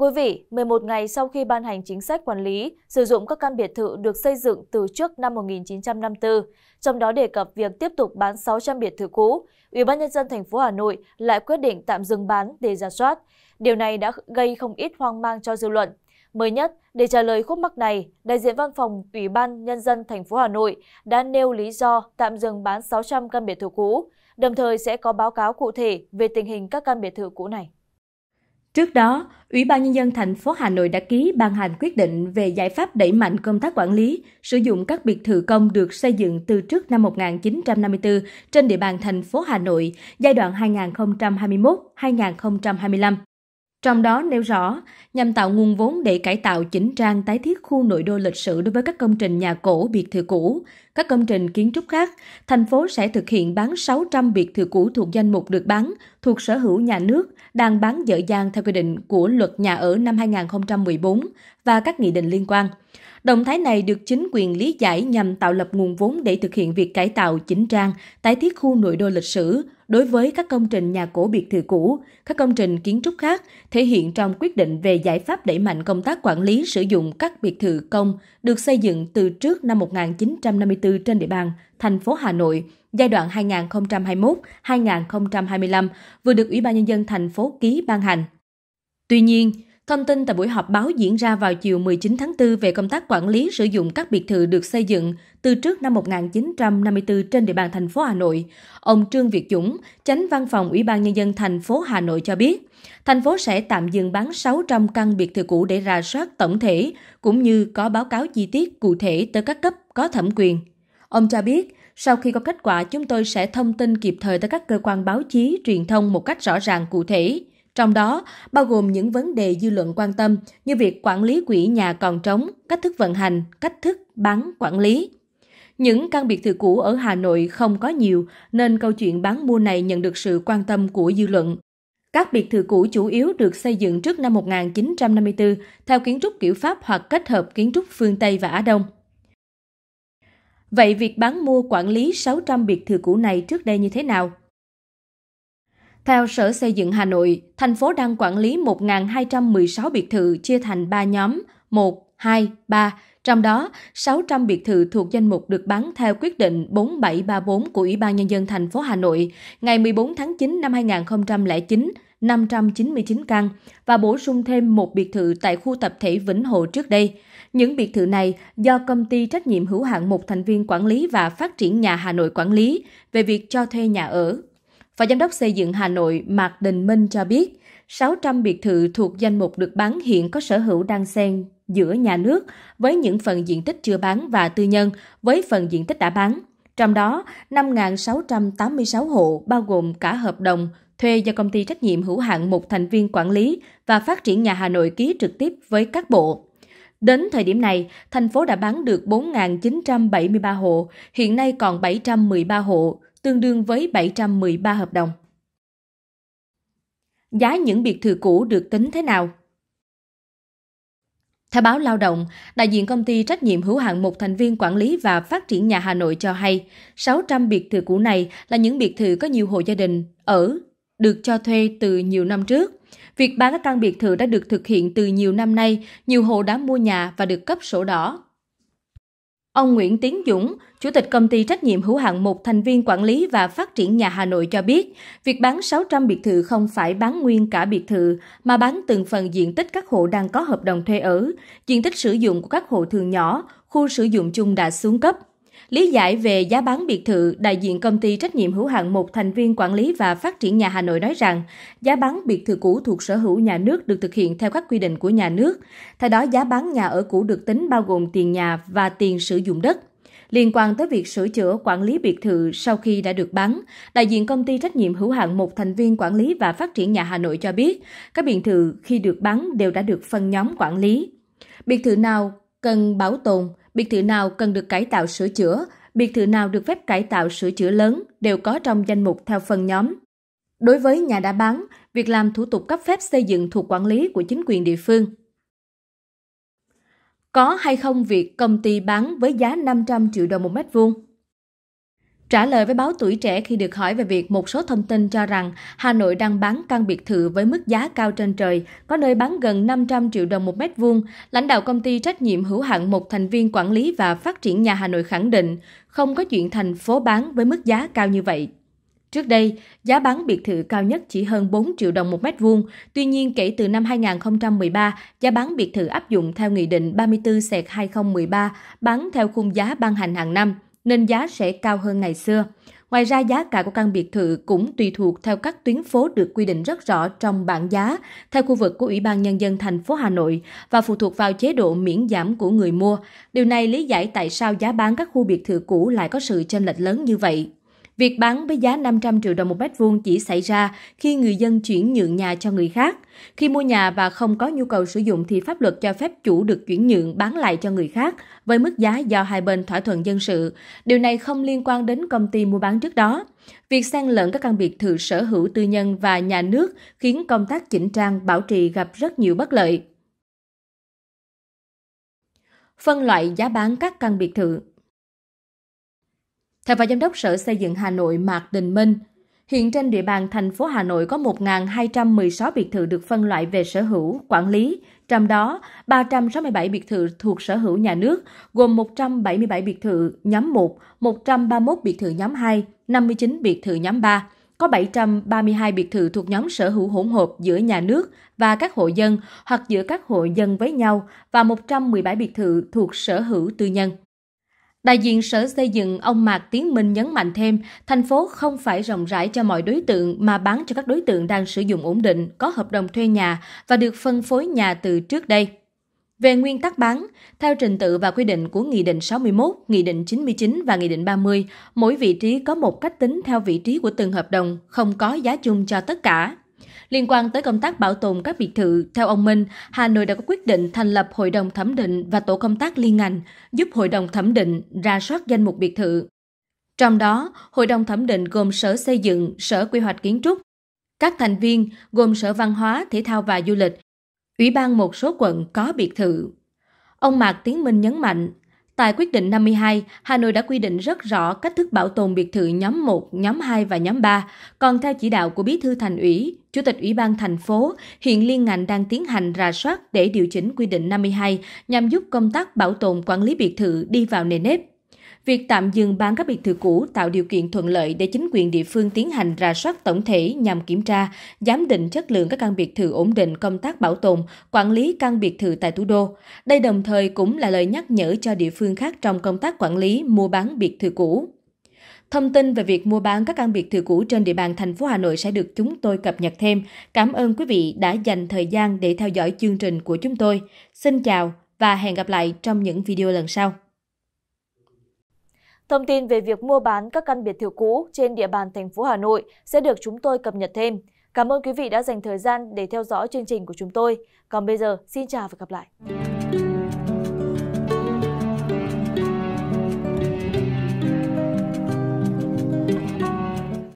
Thưa quý vị, 11 ngày sau khi ban hành chính sách quản lý sử dụng các căn biệt thự được xây dựng từ trước năm 1954, trong đó đề cập việc tiếp tục bán 600 biệt thự cũ, Ủy ban Nhân dân thành phố Hà Nội lại quyết định tạm dừng bán để giả soát. Điều này đã gây không ít hoang mang cho dư luận. Mới nhất, để trả lời khúc mắc này, đại diện văn phòng Ủy ban Nhân dân thành phố Hà Nội đã nêu lý do tạm dừng bán 600 căn biệt thự cũ, đồng thời sẽ có báo cáo cụ thể về tình hình các căn biệt thự cũ này. Trước đó, Ủy ban nhân dân thành phố Hà Nội đã ký ban hành quyết định về giải pháp đẩy mạnh công tác quản lý, sử dụng các biệt thự công được xây dựng từ trước năm 1954 trên địa bàn thành phố Hà Nội giai đoạn 2021-2025. Trong đó nêu rõ, nhằm tạo nguồn vốn để cải tạo chỉnh trang tái thiết khu nội đô lịch sử đối với các công trình nhà cổ biệt thự cũ, các công trình kiến trúc khác, thành phố sẽ thực hiện bán 600 biệt thự cũ thuộc danh mục được bán, thuộc sở hữu nhà nước, đang bán dở dang theo quy định của luật nhà ở năm 2014 và các nghị định liên quan. Động thái này được chính quyền lý giải nhằm tạo lập nguồn vốn để thực hiện việc cải tạo, chỉnh trang, tái thiết khu nội đô lịch sử đối với các công trình nhà cổ biệt thự cũ, các công trình kiến trúc khác, thể hiện trong quyết định về giải pháp đẩy mạnh công tác quản lý sử dụng các biệt thự công được xây dựng từ trước năm 1954 trên địa bàn thành phố Hà Nội giai đoạn 2021-2025 vừa được Ủy ban nhân dân thành phố ký ban hành. Tuy nhiên, Thông tin tại buổi họp báo diễn ra vào chiều 19 tháng 4 về công tác quản lý sử dụng các biệt thự được xây dựng từ trước năm 1954 trên địa bàn thành phố Hà Nội, ông Trương Việt Dũng, Chánh Văn phòng Ủy ban nhân dân thành phố Hà Nội cho biết, thành phố sẽ tạm dừng bán 600 căn biệt thự cũ để rà soát tổng thể cũng như có báo cáo chi tiết cụ thể tới các cấp có thẩm quyền. Ông cho biết, sau khi có kết quả chúng tôi sẽ thông tin kịp thời tới các cơ quan báo chí, truyền thông một cách rõ ràng cụ thể trong đó bao gồm những vấn đề dư luận quan tâm như việc quản lý quỹ nhà còn trống cách thức vận hành cách thức bán quản lý những căn biệt thự cũ ở Hà Nội không có nhiều nên câu chuyện bán mua này nhận được sự quan tâm của dư luận. Các biệt thự cũ chủ yếu được xây dựng trước năm 1954 theo kiến trúc kiểu Pháp hoặc kết hợp kiến trúc phương Tây và Á Đông. Vậy việc bán mua quản lý 600 biệt thự cũ này trước đây như thế nào? Theo Sở Xây dựng Hà Nội, thành phố đang quản lý 1.216 biệt thự chia thành 3 nhóm 1, 2, 3, trong đó 600 biệt thự thuộc danh mục được bán theo quyết định 4734 của Ủy ban Nhân dân thành phố Hà Nội ngày 14 tháng 9 năm 2009, 599 căn và bổ sung thêm một biệt thự tại khu tập thể Vĩnh Hồ trước đây. Những biệt thự này do công ty trách nhiệm hữu hạn một thành viên quản lý và phát triển nhà Hà Nội quản lý về việc cho thuê nhà ở Phó Giám đốc xây dựng Hà Nội Mạc Đình Minh cho biết, 600 biệt thự thuộc danh mục được bán hiện có sở hữu đang xen giữa nhà nước với những phần diện tích chưa bán và tư nhân với phần diện tích đã bán. Trong đó, 5.686 hộ bao gồm cả hợp đồng thuê do công ty trách nhiệm hữu hạn một thành viên quản lý và phát triển nhà Hà Nội ký trực tiếp với các bộ. Đến thời điểm này, thành phố đã bán được 4.973 hộ, hiện nay còn 713 hộ, tương đương với 713 hợp đồng. Giá những biệt thự cũ được tính thế nào? Theo báo Lao động, đại diện công ty trách nhiệm hữu hạn một thành viên quản lý và phát triển nhà Hà Nội cho hay, 600 biệt thự cũ này là những biệt thự có nhiều hộ gia đình ở, được cho thuê từ nhiều năm trước. Việc bán các căn biệt thự đã được thực hiện từ nhiều năm nay, nhiều hộ đã mua nhà và được cấp sổ đỏ, Ông Nguyễn Tiến Dũng, Chủ tịch công ty trách nhiệm hữu hạn một thành viên quản lý và phát triển nhà Hà Nội cho biết, việc bán 600 biệt thự không phải bán nguyên cả biệt thự, mà bán từng phần diện tích các hộ đang có hợp đồng thuê ở, diện tích sử dụng của các hộ thường nhỏ, khu sử dụng chung đã xuống cấp lý giải về giá bán biệt thự đại diện công ty trách nhiệm hữu hạn một thành viên quản lý và phát triển nhà hà nội nói rằng giá bán biệt thự cũ thuộc sở hữu nhà nước được thực hiện theo các quy định của nhà nước theo đó giá bán nhà ở cũ được tính bao gồm tiền nhà và tiền sử dụng đất liên quan tới việc sửa chữa quản lý biệt thự sau khi đã được bán, đại diện công ty trách nhiệm hữu hạn một thành viên quản lý và phát triển nhà Hà Nội cho biết, các biệt thự khi được bán đều đã được phân nhóm quản lý. Biệt thự nào cần bảo tồn, biệt thự nào cần được cải tạo sửa chữa, biệt thự nào được phép cải tạo sửa chữa lớn đều có trong danh mục theo phần nhóm. Đối với nhà đã bán, việc làm thủ tục cấp phép xây dựng thuộc quản lý của chính quyền địa phương. Có hay không việc công ty bán với giá 500 triệu đồng một mét vuông? Trả lời với báo tuổi trẻ khi được hỏi về việc một số thông tin cho rằng Hà Nội đang bán căn biệt thự với mức giá cao trên trời, có nơi bán gần 500 triệu đồng một mét vuông, lãnh đạo công ty trách nhiệm hữu hạn một thành viên quản lý và phát triển nhà Hà Nội khẳng định không có chuyện thành phố bán với mức giá cao như vậy. Trước đây, giá bán biệt thự cao nhất chỉ hơn 4 triệu đồng một mét vuông. Tuy nhiên, kể từ năm 2013, giá bán biệt thự áp dụng theo Nghị định 34-2013 bán theo khung giá ban hành hàng năm – nên giá sẽ cao hơn ngày xưa. Ngoài ra giá cả của căn biệt thự cũng tùy thuộc theo các tuyến phố được quy định rất rõ trong bảng giá theo khu vực của Ủy ban nhân dân thành phố Hà Nội và phụ thuộc vào chế độ miễn giảm của người mua. Điều này lý giải tại sao giá bán các khu biệt thự cũ lại có sự chênh lệch lớn như vậy. Việc bán với giá 500 triệu đồng một mét vuông chỉ xảy ra khi người dân chuyển nhượng nhà cho người khác. Khi mua nhà và không có nhu cầu sử dụng thì pháp luật cho phép chủ được chuyển nhượng bán lại cho người khác với mức giá do hai bên thỏa thuận dân sự. Điều này không liên quan đến công ty mua bán trước đó. Việc xen lẫn các căn biệt thự sở hữu tư nhân và nhà nước khiến công tác chỉnh trang, bảo trì gặp rất nhiều bất lợi. Phân loại giá bán các căn biệt thự theo Phó Giám đốc Sở Xây dựng Hà Nội Mạc Đình Minh, hiện trên địa bàn thành phố Hà Nội có 1.216 biệt thự được phân loại về sở hữu, quản lý, trong đó 367 biệt thự thuộc sở hữu nhà nước, gồm 177 biệt thự nhóm 1, 131 biệt thự nhóm 2, 59 biệt thự nhóm 3, có 732 biệt thự thuộc nhóm sở hữu hỗn hợp giữa nhà nước và các hộ dân hoặc giữa các hộ dân với nhau và 117 biệt thự thuộc sở hữu tư nhân đại diện sở xây dựng ông mạc tiến minh nhấn mạnh thêm thành phố không phải rộng rãi cho mọi đối tượng mà bán cho các đối tượng đang sử dụng ổn định có hợp đồng thuê nhà và được phân phối nhà từ trước đây về nguyên tắc bán, theo trình tự và quy định của Nghị định 61, Nghị định 99 và Nghị định 30, mỗi vị trí có một cách tính theo vị trí của từng hợp đồng, không có giá chung cho tất cả liên quan tới công tác bảo tồn các biệt thự theo ông minh hà nội đã có quyết định thành lập hội đồng thẩm định và tổ công tác liên ngành giúp hội đồng thẩm định ra soát danh mục biệt thự trong đó hội đồng thẩm định gồm sở xây dựng sở quy hoạch kiến trúc các thành viên gồm sở văn hóa thể thao và du lịch ủy ban một số quận có biệt thự Ông Mạc Tiến Minh nhấn mạnh, tại quyết định 52, hà nội đã quy định rất rõ cách thức bảo tồn biệt thự nhóm một nhóm hai và nhóm ba còn theo chỉ đạo của bí thư thành ủy chủ tịch ủy ban thành phố hiện liên ngành đang tiến hành rà soát để điều chỉnh quy định 52 nhằm giúp công tác bảo tồn quản lý biệt thự đi vào nền nếp Việc tạm dừng bán các biệt thự cũ tạo điều kiện thuận lợi để chính quyền địa phương tiến hành rà soát tổng thể nhằm kiểm tra, giám định chất lượng các căn biệt thự ổn định công tác bảo tồn, quản lý căn biệt thự tại thủ đô. Đây đồng thời cũng là lời nhắc nhở cho địa phương khác trong công tác quản lý mua bán biệt thự cũ. Thông tin về việc mua bán các căn biệt thự cũ trên địa bàn thành phố Hà Nội sẽ được chúng tôi cập nhật thêm. Cảm ơn quý vị đã dành thời gian để theo dõi chương trình của chúng tôi. Xin chào và hẹn gặp lại trong những video lần sau thông tin về việc mua bán các căn biệt thự cũ trên địa bàn thành phố hà nội sẽ được chúng tôi cập nhật thêm cảm ơn quý vị đã dành thời gian để theo dõi chương trình của chúng tôi còn bây giờ xin chào và gặp lại